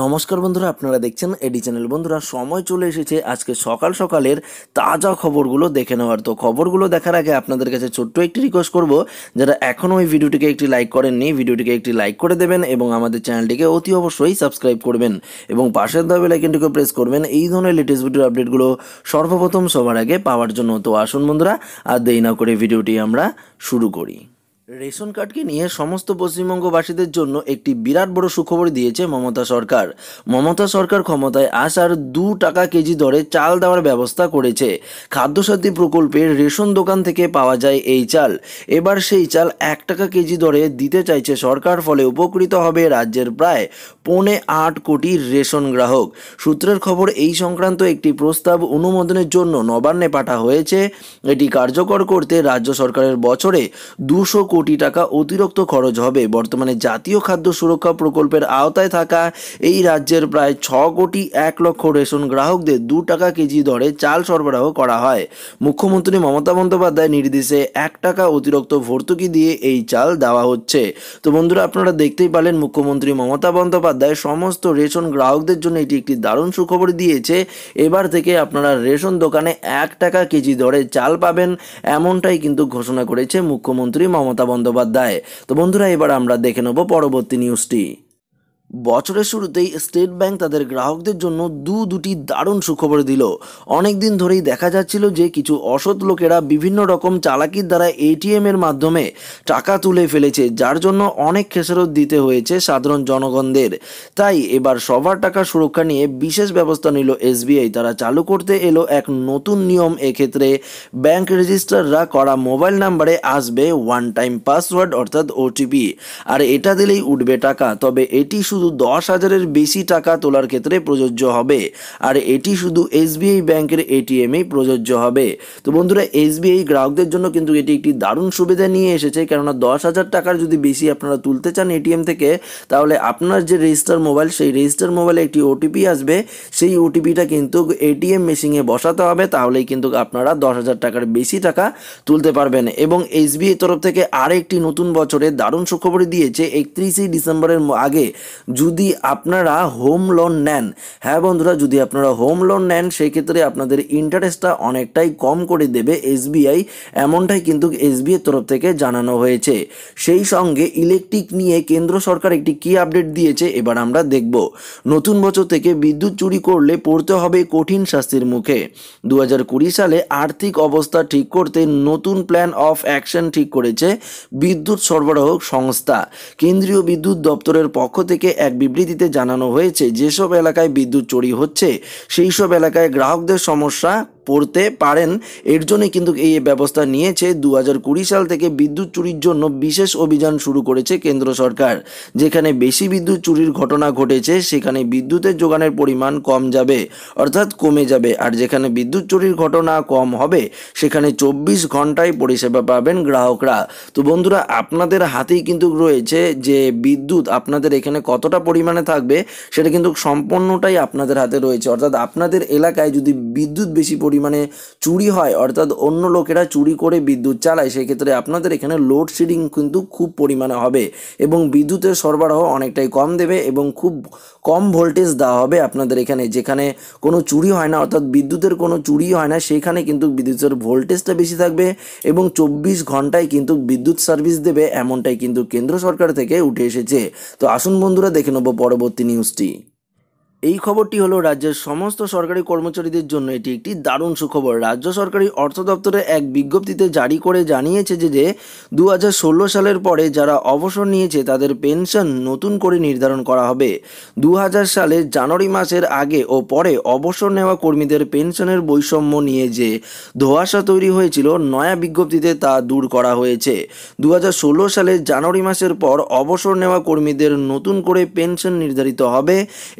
নমস্কার বন্ধুরা আপনারা দেখছেন এডি চ্যানেল বন্ধুরা সময় চলে এসেছে আজকে সকাল সকালের তাজা খবরগুলো দেখে নেওয়ার তো খবরগুলো দেখার আগে আপনাদের কাছে ছোট্ট একটি রিকোয়েস্ট করব যারা এখনও ওই ভিডিওটিকে একটি লাইক করেননি ভিডিওটিকে একটি লাইক করে দেবেন এবং আমাদের চ্যানেলটিকে অতি অবশ্যই সাবস্ক্রাইব করবেন এবং পাশের দাবি বেলাইকনটিকে প্রেস করবেন এই ধরনের লেটেস্ট ভিডিও আপডেটগুলো সর্বপ্রথম সবার আগে পাওয়ার জন্য তো আসুন বন্ধুরা আর দেই না করে ভিডিওটি আমরা শুরু করি রেশন কার্ডকে নিয়ে সমস্ত পশ্চিমবঙ্গবাসীদের জন্য একটি বিরাট বড় সুখবর দিয়েছে মমতা সরকার মমতা সরকার ক্ষমতায় আসার দু টাকা কেজি দরে চাল দেওয়ার ব্যবস্থা করেছে খাদ্যসাথী প্রকল্পে রেশন দোকান থেকে পাওয়া যায় এই চাল এবার সেই চাল এক টাকা কেজি দরে দিতে চাইছে সরকার ফলে উপকৃত হবে রাজ্যের প্রায় পৌনে আট কোটি রেশন গ্রাহক সূত্রের খবর এই সংক্রান্ত একটি প্রস্তাব অনুমোদনের জন্য নবান্নে পাঠা হয়েছে এটি কার্যকর করতে রাজ্য সরকারের বছরে দুশো কোটি টাকা অতিরিক্ত খরচ হবে বর্তমানে জাতীয় খাদ্য সুরক্ষা প্রকল্পের আওতায় থাকা এই রাজ্যের প্রায় ছ কোটি এক লক্ষ রেশন গ্রাহকদের দু টাকা কেজি দরে চাল সরবরাহ করা হয় মুখ্যমন্ত্রী মমতা বন্দ্যোপাধ্যায় নির্দেশে এক টাকা অতিরিক্ত ভর্তুকি দিয়ে এই চাল দেওয়া হচ্ছে তো বন্ধুরা আপনারা দেখতেই পালেন মুখ্যমন্ত্রী মমতা বন্দ্যোপাধ্যায় সমস্ত রেশন গ্রাহকদের জন্য এটি একটি দারুণ সুখবর দিয়েছে এবার থেকে আপনারা রেশন দোকানে এক টাকা কেজি দরে চাল পাবেন এমনটাই কিন্তু ঘোষণা করেছে মুখ্যমন্ত্রী মমতা বন্দ্যোপাধ্যায় তো বন্ধুরা এবার আমরা দেখে নেব পরবর্তী নিউজটি বছরের শুরুতেই স্টেট ব্যাংক তাদের গ্রাহকদের জন্য দু দুটি দারুণ সুখবর দিল অনেক দিন ধরেই দেখা যাচ্ছিল যে কিছু অসৎ লোকেরা বিভিন্ন রকম চালাকির দ্বারা এটিএম এর মাধ্যমে টাকা তুলে ফেলেছে যার জন্য অনেক খেসারত দিতে হয়েছে সাধারণ জনগণদের তাই এবার সবার টাকা সুরক্ষা নিয়ে বিশেষ ব্যবস্থা নিল এসবিআই তারা চালু করতে এলো এক নতুন নিয়ম এক্ষেত্রে ব্যাংক রেজিস্টাররা করা মোবাইল নাম্বারে আসবে ওয়ান টাইম পাসওয়ার্ড অর্থাৎ ওটিপি আর এটা দিলেই উঠবে টাকা তবে এটি শুধু শুধু দশ হাজারের বেশি টাকা তোলার ক্ষেত্রে প্রযোজ্য হবে আর এটি শুধু এসবিআই ব্যাংকের এটিএমেই প্রযোজ্য হবে তো বন্ধুরা এসবিআই গ্রাহকদের জন্য কিন্তু এটি একটি দারুণ সুবিধা নিয়ে এসেছে কেননা দশ হাজার টাকার যদি বেশি আপনারা তুলতে চান এটিএম থেকে তাহলে আপনার যে রেজিস্টার মোবাইল সেই রেজিস্টার মোবাইলে একটি ওটিপি আসবে সেই ওটিপিটা কিন্তু এটিএম মেশিনে বসাতে হবে তাহলেই কিন্তু আপনারা দশ হাজার টাকার বেশি টাকা তুলতে পারবেন এবং এসবিআই তরফ থেকে আরেকটি নতুন বছরে দারুণ সুখবর দিয়েছে একত্রিশে ডিসেম্বরের আগে যদি আপনারা হোম লোন নেন হ্যাঁ বন্ধুরা যদি আপনারা হোম লোন নেন সেই ক্ষেত্রে আপনাদের ইন্টারেস্টটা অনেকটাই কম করে দেবে এসবিআই এমনটাই কিন্তু এসবিআই তরফ থেকে জানানো হয়েছে সেই সঙ্গে ইলেকট্রিক নিয়ে কেন্দ্র সরকার একটি কি আপডেট দিয়েছে এবার আমরা দেখব নতুন বছর থেকে বিদ্যুৎ চুরি করলে পড়তে হবে কঠিন শাস্তির মুখে দু সালে আর্থিক অবস্থা ঠিক করতে নতুন প্ল্যান অফ অ্যাকশন ঠিক করেছে বিদ্যুৎ সরবরাহ সংস্থা কেন্দ্রীয় বিদ্যুৎ দপ্তরের পক্ষ থেকে এক বিবৃতিতে জানানো হয়েছে যেসব এলাকায় বিদ্যুৎ চুরি হচ্ছে সেই সব এলাকায় গ্রাহকদের সমস্যা পড়তে পারেন এর জন্য কিন্তু এই ব্যবস্থা নিয়েছে দু সাল থেকে বিদ্যুৎ চুরির জন্য বিশেষ অভিযান শুরু করেছে কেন্দ্র সরকার যেখানে বেশি বিদ্যুৎ চুরির ঘটনা ঘটেছে সেখানে বিদ্যুতের যোগানের পরিমাণ কম যাবে অর্থাৎ কমে যাবে আর যেখানে বিদ্যুৎ চুরির ঘটনা কম হবে সেখানে চব্বিশ ঘন্টায় পরিষেবা পাবেন গ্রাহকরা তো বন্ধুরা আপনাদের হাতেই কিন্তু রয়েছে যে বিদ্যুৎ আপনাদের এখানে কতটা পরিমাণে থাকবে সেটা কিন্তু সম্পূর্ণটাই আপনাদের হাতে রয়েছে অর্থাৎ আপনাদের এলাকায় যদি বিদ্যুৎ বেশি পরিমাণ পরিমাণে চুরি হয় অর্থাৎ অন্য লোকেরা চুরি করে বিদ্যুৎ চালায় সেক্ষেত্রে আপনাদের এখানে লোডশেডিং কিন্তু খুব পরিমাণে হবে এবং বিদ্যুতের সরবরাহ অনেকটাই কম দেবে এবং খুব কম ভোল্টেজ দেওয়া হবে আপনাদের এখানে যেখানে কোনো চুরি হয় না অর্থাৎ বিদ্যুতের কোনো চুরি হয় না সেখানে কিন্তু বিদ্যুতের ভোল্টেজটা বেশি থাকবে এবং চব্বিশ ঘন্টায় কিন্তু বিদ্যুৎ সার্ভিস দেবে এমনটাই কিন্তু কেন্দ্র সরকার থেকে উঠে এসেছে তো আসুন বন্ধুরা দেখে নেব পরবর্তী নিউজটি এই খবরটি হলো রাজ্যের সমস্ত সরকারি কর্মচারীদের জন্য এটি একটি দারুণ সুখবর রাজ্য সরকারি অর্থ দপ্তরে এক বিজ্ঞপ্তিতে জারি করে জানিয়েছে যে হাজার দু সালের পরে যারা অবসর নিয়েছে তাদের পেনশন নতুন করে নির্ধারণ করা হবে দু সালের জানুয়ারি মাসের আগে ও পরে অবসর নেওয়া কর্মীদের পেনশনের বৈষম্য নিয়ে যে ধোয়াশা তৈরি হয়েছিল নয়া বিজ্ঞপ্তিতে তা দূর করা হয়েছে দু সালের জানুয়ারি মাসের পর অবসর নেওয়া কর্মীদের নতুন করে পেনশন নির্ধারিত হবে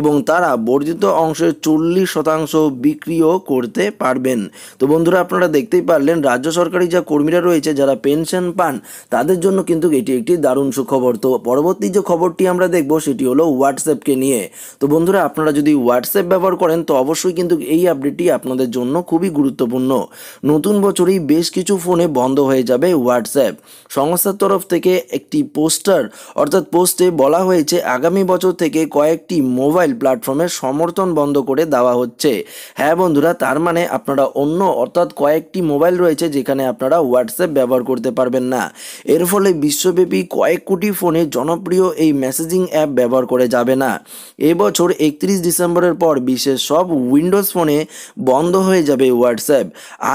এবং তার তারা বর্ধিত অংশের চল্লিশ শতাংশ বিক্রিও করতে পারবেন তো বন্ধুরা আপনারা দেখতেই পারলেন রাজ্য সরকারি যা কর্মীরা রয়েছে যারা পেনশন পান তাদের জন্য কিন্তু এটি একটি দারুণ সুখবর তো পরবর্তী যে খবরটি আমরা দেখব সেটি হলো হোয়াটসঅ্যাপকে নিয়ে তো বন্ধুরা আপনারা যদি হোয়াটসঅ্যাপ ব্যবহার করেন তো অবশ্যই কিন্তু এই আপডেটটি আপনাদের জন্য খুবই গুরুত্বপূর্ণ নতুন বছরেই বেশ কিছু ফোনে বন্ধ হয়ে যাবে হোয়াটসঅ্যাপ সংস্থার তরফ থেকে একটি পোস্টার অর্থাৎ পোস্টে বলা হয়েছে আগামী বছর থেকে কয়েকটি মোবাইল প্ল্যাটফর্ম আশ্রমের সমর্থন বন্ধ করে দেওয়া হচ্ছে হ্যাঁ বন্ধুরা তার মানে আপনারা অন্য অর্থাৎ কয়েকটি মোবাইল রয়েছে যেখানে আপনারা হোয়াটসঅ্যাপ ব্যবহার করতে পারবেন না এর ফলে বিশ্বব্যাপী কয়েক কোটি ফোনে জনপ্রিয় এই মেসেজিং অ্যাপ ব্যবহার করে যাবে না এবছর একত্রিশ ডিসেম্বরের পর বিশ্বের সব উইন্ডোজ ফোনে বন্ধ হয়ে যাবে হোয়াটসঅ্যাপ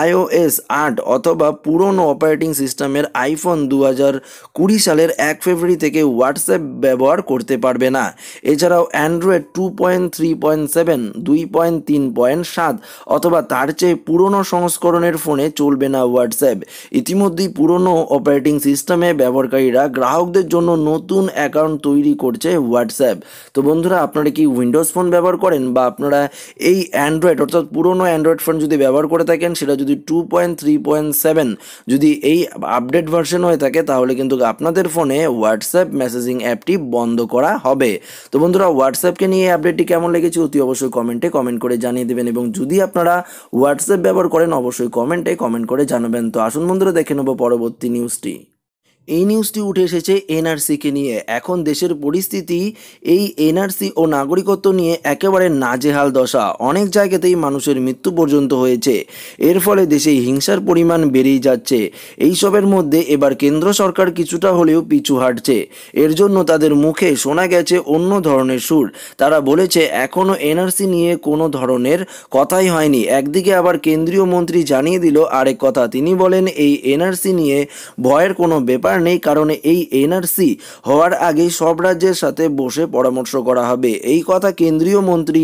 আইওএস আট অথবা পুরনো অপারেটিং সিস্টেমের আইফোন দু হাজার কুড়ি সালের এক ফেব্রুয়ারি থেকে হোয়াটসঅ্যাপ ব্যবহার করতে পারবে না এছাড়াও Android two point point three point seven দুই পয়েন্ট তিন পয়েন্ট সাত অথবা তার চেয়ে পুরনো সংস্করণের ফোনে চলবে না হোয়াটসঅ্যাপ ইতিমধ্যেই পুরনো অপারেটিং সিস্টেমে ব্যবহারকারীরা গ্রাহকদের জন্য নতুন অ্যাকাউন্ট তৈরি করছে হোয়াটসঅ্যাপ তো বন্ধুরা আপনারা কি উইন্ডোজ ফোন ব্যবহার করেন বা আপনারা এই অ্যান্ড্রয়েড অর্থাৎ পুরনো অ্যান্ড্রয়েড ফোন যদি ব্যবহার করে থাকেন সেটা যদি two point three point seven যদি এই আপডেট ভার্সন হয়ে থাকে তাহলে কিন্তু আপনাদের ফোনে হোয়াটসঅ্যাপ মেসেজিং অ্যাপটি বন্ধ করা হবে তো বন্ধুরা হোয়াটসঅ্যাপকে নিয়ে এই আপডেটটি কেমন লেগেছে অতি অবশ্যই কমেন্টে কমেন্ট করে জানিয়ে দেবেন এবং যদি আপনারা হোয়াটসঅ্যাপ ব্যবহার করেন অবশ্যই কমেন্টে কমেন্ট করে জানাবেন তো আসুন বন্ধুরা দেখে নেবো পরবর্তী নিউজটি এই নিউজটি উঠে এসেছে এনআরসিকে নিয়ে এখন দেশের পরিস্থিতি এই এনআরসি ও নাগরিকত্ব নিয়ে একেবারে নাজেহাল দশা অনেক জায়গাতেই মানুষের মৃত্যু পর্যন্ত হয়েছে এর ফলে দেশে হিংসার পরিমাণ বেড়েই যাচ্ছে এইসবের মধ্যে এবার কেন্দ্র সরকার কিছুটা হলেও পিছু হাঁটছে এর জন্য তাদের মুখে শোনা গেছে অন্য ধরনের সুর তারা বলেছে এখনও এনআরসি নিয়ে কোনো ধরনের কথাই হয়নি একদিকে আবার কেন্দ্রীয় মন্ত্রী জানিয়ে দিল আরেক কথা তিনি বলেন এই এনআরসি নিয়ে ভয়ের কোনো ব্যাপার ছাড় নেই কারণ এই এনআরসি হওয়ার আগে সব রাজ্যের সাথে বসে পরামর্শ করা হবে এই কথা কেন্দ্রীয় মন্ত্রী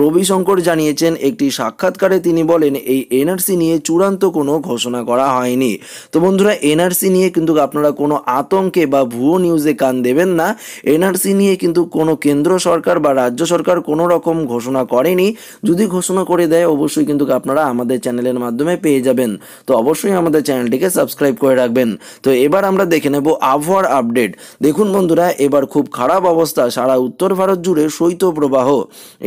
রবিশঙ্কর জানিয়েছেন একটি সাক্ষাৎকারে তিনি বলেন এই এনআরসি নিয়ে চূড়ান্ত কোনো ঘোষণা করা হয়নি তো বন্ধুরা এনআরসি নিয়ে কিন্তু আপনারা কোনো আতঙ্কে বা ভুয়ো নিউজে কান দেবেন না এনআরসি নিয়ে কিন্তু কোনো কেন্দ্র সরকার বা রাজ্য সরকার কোনো রকম ঘোষণা করেনি যদি ঘোষণা করে দেয় অবশ্যই কিন্তু আপনারা আমাদের চ্যানেলের মাধ্যমে পেয়ে যাবেন তো অবশ্যই আমাদের চ্যানেলটিকে সাবস্ক্রাইব করে রাখবেন তো এবার আমরা দেখে নেব আবহাওয়ার আপডেট দেখুন বন্ধুরা এবার খুব খারাপ অবস্থা সারা উত্তর ভারত জুড়ে শৈত্যপ্রবাহ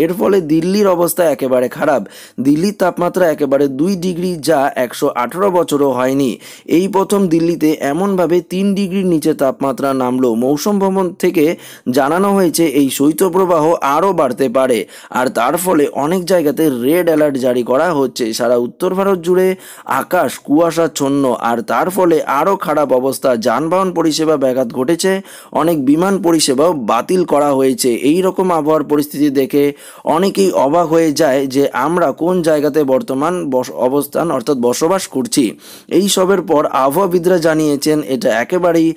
এর ফলে দিল্লির অবস্থা একেবারে খারাপ দিল্লির তাপমাত্রা একেবারে দুই ডিগ্রি যা একশো আঠারো বছরও হয়নি এই প্রথম দিল্লিতে এমনভাবে তিন ডিগ্রির নিচে তাপমাত্রা নামলো মৌসুম ভবন থেকে জানানো হয়েছে এই শৈত্যপ্রবাহ আরও বাড়তে পারে আর তার ফলে অনেক জায়গাতে রেড অ্যালার্ট জারি করা হচ্ছে সারা উত্তর ভারত জুড়ে আকাশ কুয়াশাচ্ছন্ন আর তার ফলে আরও খারাপ অবস্থা যা যানবাহন পরিষেবা ব্যাঘাত ঘটেছে অনেক বিমান পরিষেবাও বাতিল করা হয়েছে এই রকম আবহাওয়ার পরিস্থিতি দেখে অনেকেই অবাক হয়ে যায় যে আমরা কোন জায়গাতে বর্তমান অবস্থান অর্থাৎ বসবাস করছি এই সবের পর আবহাওয়াবিদরা জানিয়েছেন এটা একেবারেই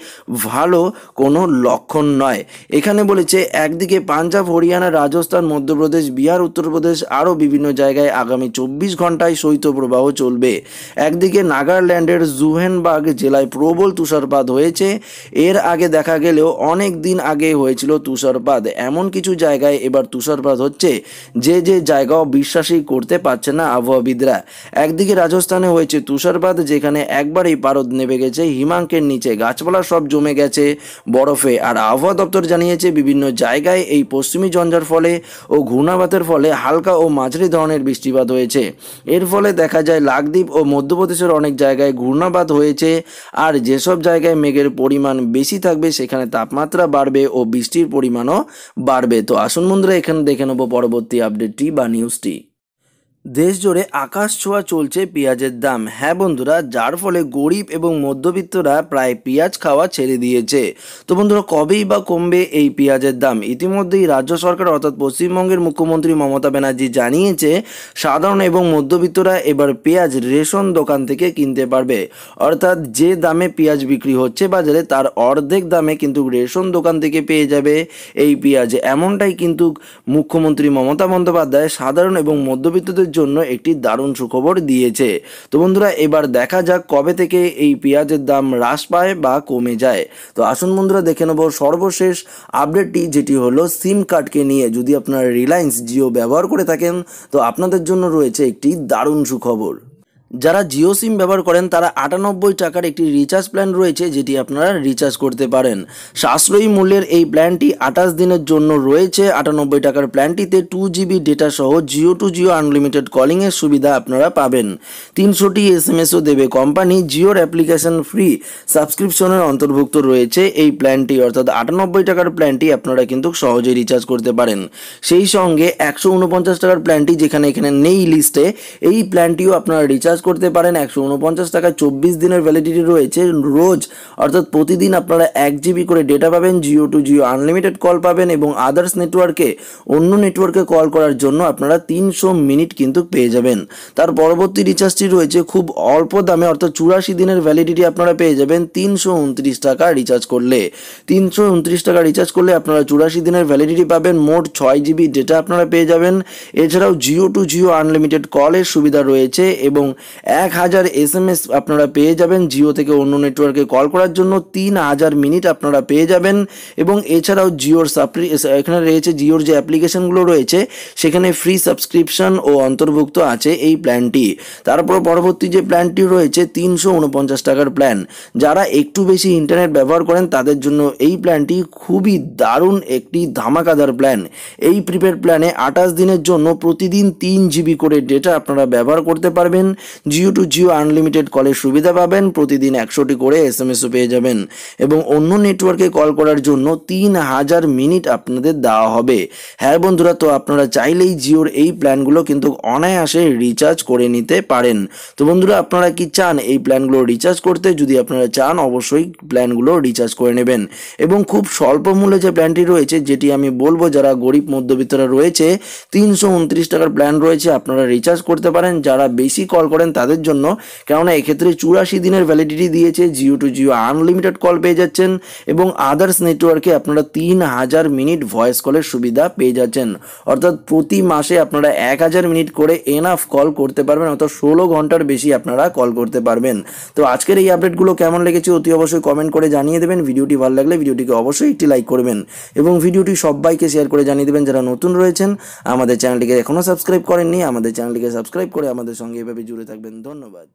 ভালো কোনো লক্ষণ নয় এখানে বলেছে একদিকে পাঞ্জাব হরিয়ানা রাজস্থান মধ্যপ্রদেশ বিহার উত্তরপ্রদেশ আরও বিভিন্ন জায়গায় আগামী চব্বিশ ঘন্টায় শৈত্যপ্রবাহ চলবে একদিকে নাগাল্যান্ডের জুহেনবাগ জেলায় প্রবল তুষারপাত তুষারপাত হয়েছে এর আগে দেখা গেলেও অনেক দিন আগে হয়েছিল তুষারপাত এমন কিছু জায়গায় এবার তুষারপাত হচ্ছে যে যে জায়গাও বিশ্বাসই করতে পারছে না আবহাওয়াবিদরা একদিকে রাজস্থানে হয়েছে তুষারপাত যেখানে একবারই পারদ নেমে গেছে হিমাঙ্কের নিচে গাছপালা সব জমে গেছে বরফে আর আবহাওয়া দপ্তর জানিয়েছে বিভিন্ন জায়গায় এই পশ্চিমী ঝঞ্ঝার ফলে ও ঘূর্ণাবাতের ফলে হালকা ও মাঝারি ধরনের বৃষ্টিপাত হয়েছে এর ফলে দেখা যায় লাকদ্বীপ ও মধ্যপ্রদেশের অনেক জায়গায় ঘূর্ণাবাত হয়েছে আর যেসব জায়গায় জায়গায় মেঘের পরিমাণ বেশি থাকবে সেখানে তাপমাত্রা বাড়বে ও বৃষ্টির পরিমাণও বাড়বে তো আসুন বন্ধুরা এখানে দেখে নেবো পরবর্তী আপডেটটি বা নিউজটি দেশ জুড়ে আকাশ ছোঁয়া চলছে পেঁয়াজের দাম হ্যাঁ বন্ধুরা যার ফলে গরিব এবং মধ্যবিত্তরা প্রায় পেঁয়াজ খাওয়া ছেড়ে দিয়েছে তো বন্ধুরা কবেই বা কমবে এই পেঁয়াজের দাম ইতিমধ্যেই রাজ্য সরকার অর্থাৎ পশ্চিমবঙ্গের মুখ্যমন্ত্রী মমতা ব্যানার্জি জানিয়েছে সাধারণ এবং মধ্যবিত্তরা এবার পেঁয়াজ রেশন দোকান থেকে কিনতে পারবে অর্থাৎ যে দামে পেঁয়াজ বিক্রি হচ্ছে বাজারে তার অর্ধেক দামে কিন্তু রেশন দোকান থেকে পেয়ে যাবে এই পেঁয়াজ এমনটাই কিন্তু মুখ্যমন্ত্রী মমতা বন্দ্যোপাধ্যায় সাধারণ এবং মধ্যবিত্তদের জন্য একটি দারুণ সুখবর দিয়েছে তো বন্ধুরা এবার দেখা যাক কবে থেকে এই পেঁয়াজের দাম হ্রাস পায় বা কমে যায় তো আসুন বন্ধুরা দেখে নেব সর্বশেষ আপডেটটি যেটি হলো সিম কার্ডকে নিয়ে যদি আপনারা রিলায়েন্স জিও ব্যবহার করে থাকেন তো আপনাদের জন্য রয়েছে একটি দারুণ সুখবর যারা জিও সিম ব্যবহার করেন তারা আটানব্বই টাকার একটি রিচার্জ প্ল্যান রয়েছে যেটি আপনারা রিচার্জ করতে পারেন সাশ্রয়ী মূল্যের এই প্ল্যানটি আঠাশ দিনের জন্য রয়েছে আটানব্বই টাকার প্ল্যানটিতে টু জিবি ডেটা সহ জিও টু জিও আনলিমিটেড কলিংয়ের সুবিধা আপনারা পাবেন তিনশোটি এস এম এসও দেবে কোম্পানি জিওর অ্যাপ্লিকেশন ফ্রি সাবস্ক্রিপশনের অন্তর্ভুক্ত রয়েছে এই প্ল্যানটি অর্থাৎ আটানব্বই টাকার প্ল্যানটি আপনারা কিন্তু সহজেই রিচার্জ করতে পারেন সেই সঙ্গে একশো উনপঞ্চাশ টাকার প্ল্যানটি যেখানে এখানে নেই লিস্টে এই প্ল্যানটিও আপনারা রিচার্জ রিচার্জ করতে পারেন একশো উনপঞ্চাশ টাকা চব্বিশ দিনের ভ্যালিডিটি রয়েছে রোজ অর্থাৎ প্রতিদিন আপনারা এক জিবি করে ডেটা পাবেন Jio to Jio unlimited call পাবেন এবং আদার্স নেটওয়ার্কে অন্য নেটওয়ার্কে কল করার জন্য আপনারা তিনশো মিনিট কিন্তু পেয়ে যাবেন তার পরবর্তী রিচার্জটি রয়েছে খুব অল্প দামে অর্থাৎ চুরাশি দিনের ভ্যালিডিটি আপনারা পেয়ে যাবেন তিনশো উনত্রিশ টাকা রিচার্জ করলে তিনশো উনত্রিশ টাকা রিচার্জ করলে আপনারা চুরাশি দিনের ভ্যালিডিটি পাবেন মোট ছয় জিবি ডেটা আপনারা পেয়ে যাবেন এছাড়াও জিও টু জিও আনলিমিটেড কলের সুবিধা রয়েছে এবং এক হাজার এস এম এস আপনারা পেয়ে যাবেন জিও থেকে অন্য নেটওয়ার্কে কল করার জন্য তিন হাজার মিনিট আপনারা পেয়ে যাবেন এবং এছাড়াও জিওর সাপ্লি এখানে রয়েছে জিওর যে অ্যাপ্লিকেশনগুলো রয়েছে সেখানে ফ্রি সাবস্ক্রিপশন ও অন্তর্ভুক্ত আছে এই প্ল্যানটি তারপর পরবর্তী যে প্ল্যানটি রয়েছে তিনশো উনপঞ্চাশ টাকার প্ল্যান যারা একটু বেশি ইন্টারনেট ব্যবহার করেন তাদের জন্য এই প্ল্যানটি খুবই দারুণ একটি ধামাকাদার প্ল্যান এই প্রিপেড প্ল্যানে আঠাশ দিনের জন্য প্রতিদিন তিন জিবি করে ডেটা আপনারা ব্যবহার করতে পারবেন জিও টু জিও আনলিমিটেড কলের সুবিধা পাবেন প্রতিদিন একশোটি করে এস এম পেয়ে যাবেন এবং অন্য নেটওয়ার্কে কল করার জন্য তিন হাজার মিনিট আপনাদের দেওয়া হবে হ্যাঁ বন্ধুরা তো আপনারা চাইলেই জিওর এই প্ল্যানগুলো কিন্তু অনায়াসে রিচার্জ করে নিতে পারেন তো বন্ধুরা আপনারা কি চান এই প্ল্যানগুলো রিচার্জ করতে যদি আপনারা চান অবশ্যই প্ল্যানগুলো রিচার্জ করে নেবেন এবং খুব স্বল্প মূল্যে যে প্ল্যানটি রয়েছে যেটি আমি বলবো যারা গরিব মধ্যবিত্তরা রয়েছে তিনশো টাকার প্ল্যান রয়েছে আপনারা রিচার্জ করতে পারেন যারা বেশি কল করেন চান তাদের জন্য কেননা এক্ষেত্রে চুরাশি দিনের ভ্যালিডিটি দিয়েছে Jio to Jio unlimited call পেয়ে যাচ্ছেন এবং আদার্স নেটওয়ার্কে আপনারা তিন হাজার মিনিট ভয়েস কলের সুবিধা পেয়ে যাচ্ছেন অর্থাৎ প্রতি মাসে আপনারা এক হাজার মিনিট করে এনাফ কল করতে পারবেন অর্থাৎ ষোলো ঘন্টার বেশি আপনারা কল করতে পারবেন তো আজকের এই আপডেটগুলো কেমন লেগেছে অতি অবশ্যই কমেন্ট করে জানিয়ে দেবেন ভিডিওটি ভালো লাগলে ভিডিওটিকে অবশ্যই একটি লাইক করবেন এবং ভিডিওটি সবাইকে শেয়ার করে জানিয়ে দেবেন যারা নতুন রয়েছেন আমাদের চ্যানেলটিকে এখনও সাবস্ক্রাইব করেননি আমাদের চ্যানেলটিকে সাবস্ক্রাইব করে আমাদের সঙ্গে এভাবে জুড়ে থাকবেন থাকবেন ধন্যবাদ